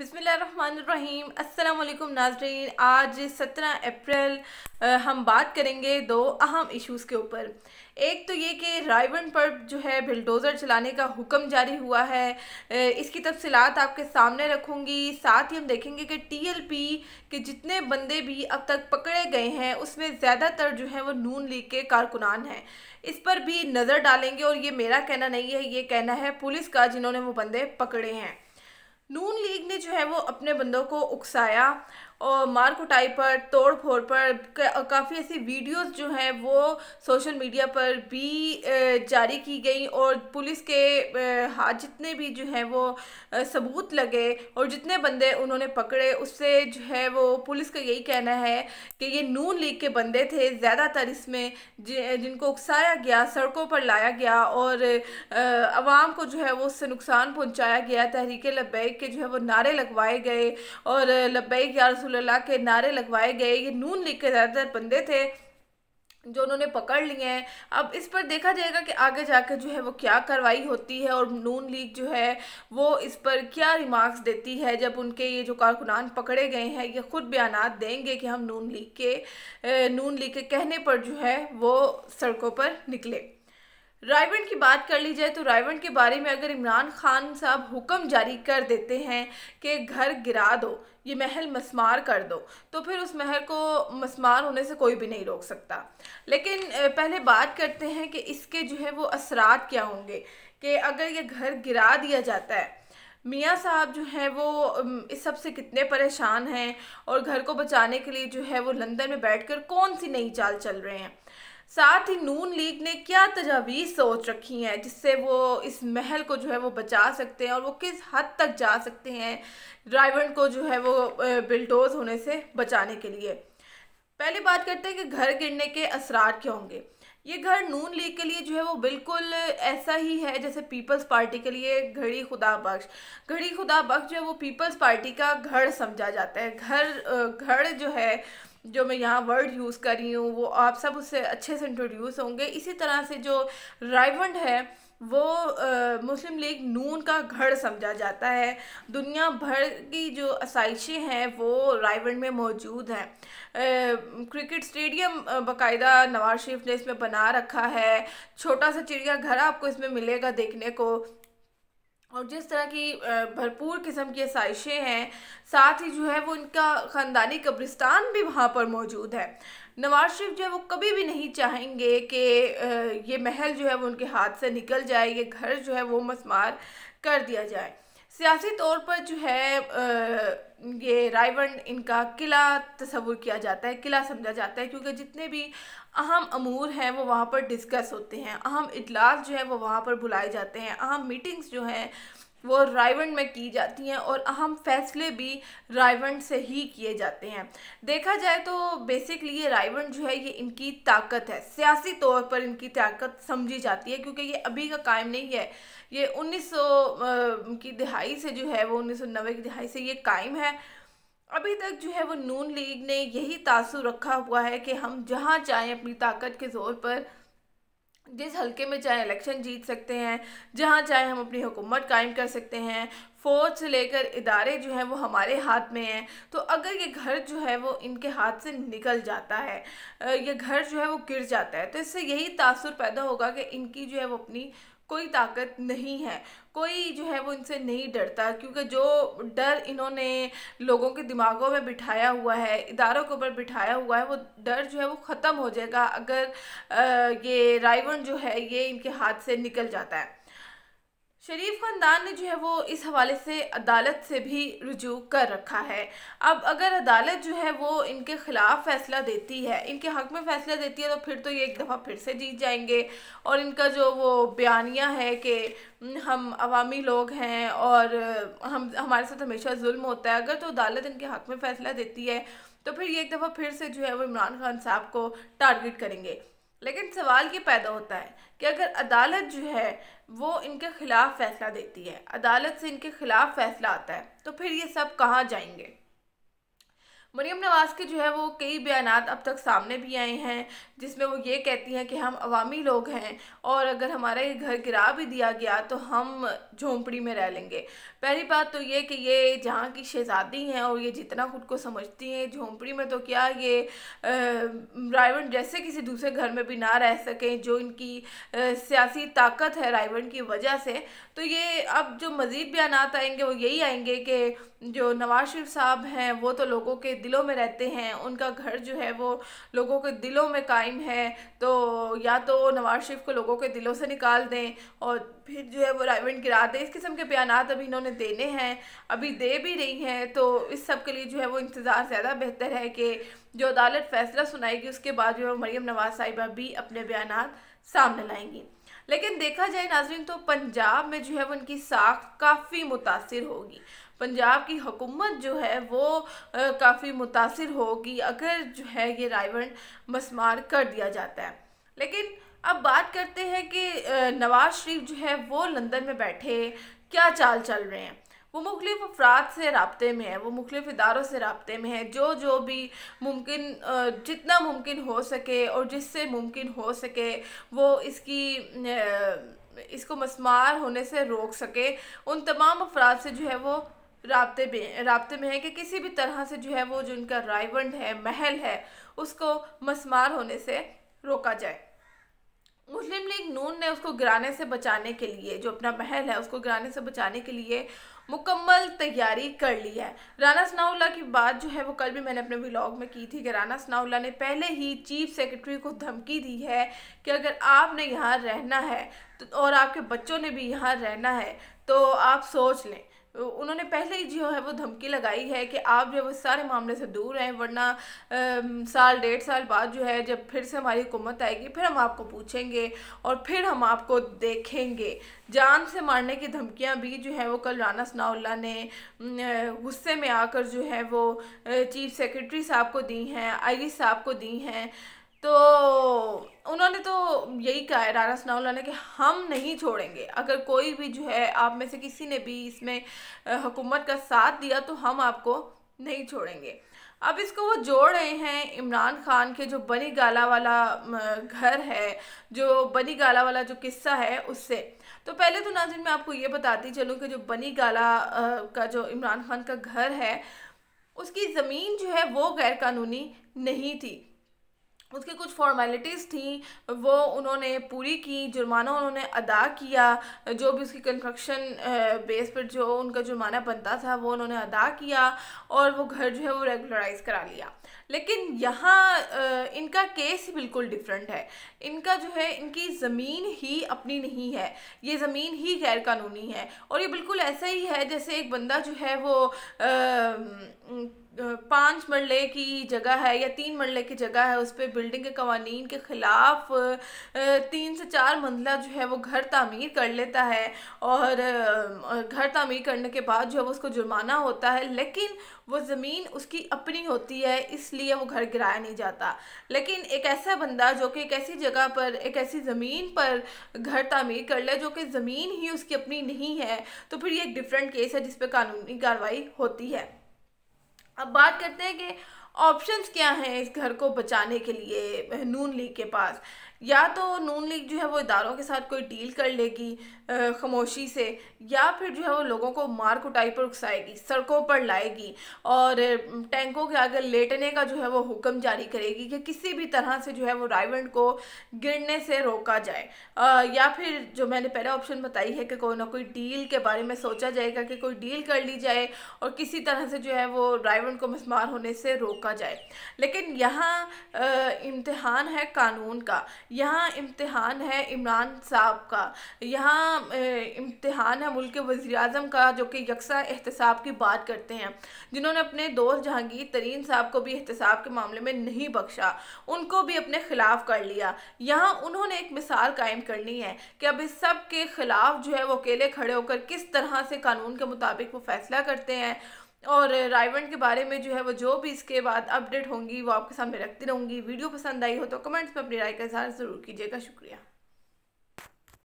बसमीम अल्लाम नाजरीन आज 17 अप्रैल हम बात करेंगे दो अहम इश्यूज़ के ऊपर एक तो ये कि रायवन पर जो है बिलडोज़र चलाने का हुक्म जारी हुआ है इसकी तफसलत आपके सामने रखूँगी साथ ही हम देखेंगे कि टी एल पी के जितने बंदे भी अब तक पकड़े गए हैं उसमें ज़्यादातर जो है वो नून लीग के कारकुनान हैं इस पर भी नज़र डालेंगे और ये मेरा कहना नहीं है ये कहना है पुलिस का जिन्होंने वो बंदे पकड़े हैं नून लीग ने जो है वो अपने बंदों को उकसाया और मार कुटाई पर तोड़ फोड़ पर काफ़ी ऐसी वीडियोस जो हैं वो सोशल मीडिया पर भी जारी की गई और पुलिस के हाथ जितने भी जो हैं वो सबूत लगे और जितने बंदे उन्होंने पकड़े उससे जो है वो पुलिस का यही कहना है कि ये नून लीग के बंदे थे ज़्यादातर इसमें जिनको उकसाया गया सड़कों पर लाया गया और आवाम को जो है वो उससे नुकसान पहुँचाया गया तहरीक लब्बैक के जो है वो नारे लगवाए गए और लब्बैक या रसोल्ला के नारे लगवाए गए ये नून लीग के ज़्यादातर बंदे थे जो उन्होंने पकड़ लिए हैं अब इस पर देखा जाएगा कि आगे जाकर जो है वो क्या कार्रवाई होती है और नून लीग जो है वो इस पर क्या रिमार्क्स देती है जब उनके ये जो कारकुनान पकड़े गए हैं ये ख़ुद बयान देंगे कि हम नून लीग के नून लीग के कहने पर जो है वो सड़कों पर निकले रायवंड की बात कर ली जाए तो रायवंड के बारे में अगर इमरान खान साहब हुक्म जारी कर देते हैं कि घर गिरा दो ये महल मस्मार कर दो तो फिर उस महल को मस्मार होने से कोई भी नहीं रोक सकता लेकिन पहले बात करते हैं कि इसके जो है वो असरात क्या होंगे कि अगर ये घर गिरा दिया जाता है मियाँ साहब जो हैं वो इस सब से कितने परेशान हैं और घर को बचाने के लिए जो है वो लंदन में बैठकर कौन सी नई चाल चल रहे हैं साथ ही नून लीग ने क्या तजावीज़ सोच रखी हैं जिससे वो इस महल को जो है वो बचा सकते हैं और वो किस हद तक जा सकते हैं ड्राइवर को जो है वो बिल्डोज होने से बचाने के लिए पहले बात करते हैं कि घर गिरने के असरार क्या होंगे ये घर नून लीग के लिए जो है वो बिल्कुल ऐसा ही है जैसे पीपल्स पार्टी के लिए घड़ी खुदा बख्श घड़ी खुदा बख्श जो है वो पीपल्स पार्टी का घर समझा जाता है घर घर जो है जो मैं यहाँ वर्ड यूज़ कर रही हूँ वो आप सब उससे अच्छे से इंट्रोड्यूस होंगे इसी तरह से जो राइवंड है वो आ, मुस्लिम लीग नून का घर समझा जाता है दुनिया भर की जो आसाइशें हैं वो रायवंड में मौजूद हैं क्रिकेट स्टेडियम बाकायदा नवाज शरीफ ने इसमें बना रखा है छोटा सा चिड़ियाघर आपको इसमें मिलेगा देखने को और जिस तरह की भरपूर किस्म की आसाइशें हैं साथ ही जो है वो इनका ख़ानदानी कब्रिस्तान भी वहाँ पर मौजूद है नवाज शरीफ जो है वो कभी भी नहीं चाहेंगे कि ये महल जो है वो उनके हाथ से निकल जाए ये घर जो है वो मसमार कर दिया जाए सियासी तौर पर जो है रायवंड इनका किला तस्वूर किया जाता है किला समझा जाता है क्योंकि जितने भी अहम अमूर हैं वो वहाँ पर डिस्कस होते हैं अहम इजलास जो है वो वहाँ पर बुलाए जाते हैं अहम मीटिंग्स जो हैं वो रायवंड में की जाती हैं और अहम फैसले भी रायवंड से ही किए जाते हैं देखा जाए तो बेसिकली ये रायवंड जो है ये इनकी ताकत है सियासी तौर पर इनकी ताकत समझी जाती है क्योंकि ये अभी का कायम नहीं है ये 1900 की दिहाई से जो है वो 1990 की दिहाई से ये कायम है अभी तक जो है वो नून लीग ने यही तासुर रखा हुआ है कि हम जहाँ चाहें अपनी ताकत के ज़ोर पर जिस हल्के में चाहे इलेक्शन जीत सकते हैं जहाँ चाहे हम अपनी हुकूमत कायम कर सकते हैं फ़ौज से लेकर इदारे जो हैं वो हमारे हाथ में हैं तो अगर ये घर जो है वो इनके हाथ से निकल जाता है ये घर जो है वो गिर जाता है तो इससे यही तासुर पैदा होगा कि इनकी जो है वो अपनी कोई ताकत नहीं है कोई जो है वो इनसे नहीं डरता क्योंकि जो डर इन्होंने लोगों के दिमागों में बिठाया हुआ है इदारों के ऊपर बिठाया हुआ है वो डर जो है वो ख़त्म हो जाएगा अगर ये रायवन जो है ये इनके हाथ से निकल जाता है शरीफ ख़ानदान ने जो है वो इस हवाले से अदालत से भी रुजू कर रखा है अब अगर अदालत जो है वो इनके ख़िलाफ़ फ़ैसला देती है इनके हक़ में फ़ैसला देती है तो फिर तो ये एक दफ़ा फिर से जीत जाएंगे और इनका जो वो बयानिया है कि हम अवामी लोग हैं और हम हमारे साथ हमेशा जुल्म होता है अगर तो अदालत इनके हक़ में फ़ैसला देती है तो फिर ये एक दफ़ा फिर से जो है वो इमरान खान साहब को टारगेट करेंगे लेकिन सवाल ये पैदा होता है कि अगर अदालत जो है वो इनके ख़िलाफ़ फ़ैसला देती है अदालत से इनके ख़िलाफ़ फ़ैसला आता है तो फिर ये सब कहाँ जाएंगे मरीम नवाज़ के जो है वो कई बयान अब तक सामने भी आए हैं जिसमें वो ये कहती हैं कि हम अवामी लोग हैं और अगर हमारा ये घर गिरा भी दिया गया तो हम झोंपड़ी में रह लेंगे पहली बात तो ये कि ये जहाँ की शहजादी हैं और ये जितना खुद को समझती हैं झोंपड़ी में तो क्या ये रायवन जैसे किसी दूसरे घर में भी ना रह सकें जो इनकी सियासी ताकत है रायवन की वजह से तो ये अब जो मज़ीद बयान आएंगे वो यही आएंगे कि जो नवाज शरीफ साहब हैं वो तो लोगों के दिलों में रहते हैं उनका घर जो है वो लोगों के दिलों में कायम है तो या तो नवाज शरीफ को लोगों के दिलों से निकाल दें और फिर जो है वो रायवन गिरा दें इस किस्म के बयान अभी इन्होंने हमें देने हैं अभी दे भी रही हैं तो इस सब के लिए जो है वो इंतज़ार ज़्यादा बेहतर है कि जो अदालत फैसला सुनाएगी उसके बाद जो है मरीम नवाज़ साहिबा भी अपने बयान सामने लाएंगी लेकिन देखा जाए नाजरीन तो पंजाब में जो है वो उनकी साख काफ़ी मुतासर होगी पंजाब की हुकूमत जो है वो काफ़ी मुतासर होगी अगर जो है ये रायवन मसमार कर दिया जाता है लेकिन अब बात करते हैं कि नवाज़ शरीफ जो है वो लंदन में बैठे क्या चाल चल रहे हैं वो मुख्तफ अफराद से रबते में है वो मुख्तफ इदारों से रबते में है जो जो भी मुमकिन जितना मुमकिन हो सके और जिससे मुमकिन हो सके वो इसकी इसको मसमार होने से रोक सके उन तमाम अफराद से जो है वो रबते में रबते में है कि किसी भी तरह से जो है वो जो उनका रायवंड है महल है उसको मसमार होने से रोका जाए मुस्लिम लीग नून ने उसको गिराने से बचाने के लिए जो अपना महल है उसको गिराने से बचाने के लिए मुकम्मल तैयारी कर ली है राना सनाउल्ला की बात जो है वो कल भी मैंने अपने व्लॉग में की थी कि राना सनाउल्ला ने पहले ही चीफ सेक्रेटरी को धमकी दी है कि अगर आपने यहाँ रहना है तो और आपके बच्चों ने भी यहाँ रहना है तो आप सोच लें उन्होंने पहले ही जो है वो धमकी लगाई है कि आप जो है वो सारे मामले से दूर हैं वरना आ, साल डेढ़ साल बाद जो है जब फिर से हमारी हुकूमत आएगी फिर हम आपको पूछेंगे और फिर हम आपको देखेंगे जान से मारने की धमकियां भी जो है वो कल राना सनाउल्ला ने गुस्से में आकर जो है वो चीफ सेक्रेटरी साहब को दी हैं आई साहब को दी हैं तो उन्होंने तो यही कहा है राना सनाउल्ला ने कि हम नहीं छोड़ेंगे अगर कोई भी जो है आप में से किसी ने भी इसमें हुकूमत का साथ दिया तो हम आपको नहीं छोड़ेंगे अब इसको वो जोड़ रहे हैं इमरान खान के जो बनी गाला वाला घर है जो बनी गाला वाला जो किस्सा है उससे तो पहले तो नाजिन मैं आपको ये बताती चलूँ कि जो बनी गाला का जो इमरान खान का घर है उसकी ज़मीन जो है वो गैरकानूनी नहीं थी उसकी कुछ फॉर्मेलिटीज़ थी वो उन्होंने पूरी की जुर्माना उन्होंने अदा किया जो भी उसकी कंस्ट्रक्शन बेस पर जो उनका जुर्माना बनता था वो उन्होंने अदा किया और वो घर जो है वो रेगुलराइज करा लिया लेकिन यहाँ इनका केस बिल्कुल डिफरेंट है इनका जो है इनकी ज़मीन ही अपनी नहीं है ये ज़मीन ही गैर कानूनी है और ये बिल्कुल ऐसा ही है जैसे एक बंदा जो है वो आ, पाँच मरले की जगह है या तीन मरले की जगह है उस पर बिल्डिंग के कवानीन के ख़िलाफ़ तीन से चार मंजिला जो है वो घर तमीर कर लेता है और घर तमीर करने के बाद जो है वो उसको जुर्माना होता है लेकिन वो ज़मीन उसकी अपनी होती है इसलिए वो घर गिराया नहीं जाता लेकिन एक ऐसा बंदा जो कि एक ऐसी जगह पर एक ऐसी ज़मीन पर घर तमीर कर ले जो कि ज़मीन ही उसकी अपनी नहीं है तो फिर ये एक डिफरेंट केस है जिस पर कानूनी कार्रवाई होती है अब बात करते हैं कि ऑप्शंस क्या हैं इस घर को बचाने के लिए नून लीग के पास या तो नून लीग जो है वो इदारों के साथ कोई डील कर लेगी खामोशी से या फिर जो है वो लोगों को मार कुटाई पर उकसाएगी सड़कों पर लाएगी और टैंकों के आगे लेटने का जो है वो हुक्म जारी करेगी कि किसी भी तरह से जो है वो राइवेंट को गिरने से रोका जाए आ, या फिर जो मैंने पहला ऑप्शन बताई है कि कोई ना कोई डील के बारे में सोचा जाएगा कि कोई डील कर ली जाए और किसी तरह से जो है वो राइवेंट को मिसमार होने से रोका जाए लेकिन यहाँ इम्तहान है कानून का यहाँ इम्तहान है इमरान साहब का यहाँ इम्तहान है मुल्क वज़ी अजम का जो कि यकसा एहतसाब की बात करते हैं जिन्होंने अपने दोस्त जहांगीर तरीन साहब को भी एहतसाब के मामले में नहीं बख्शा उनको भी अपने ख़िलाफ़ कर लिया यहाँ उन्होंने एक मिसाल कायम करनी है कि अब इस सब के ख़िलाफ़ जो है वो अकेले खड़े होकर किस तरह से कानून के मुताबिक वो फ़ैसला करते हैं और रायवंट के बारे में जो है वो जो भी इसके बाद अपडेट होंगी वो आपके सामने रखती रहूँगी वीडियो पसंद आई हो तो कमेंट्स में अपनी राय का इजहार ज़रूर कीजिएगा शुक्रिया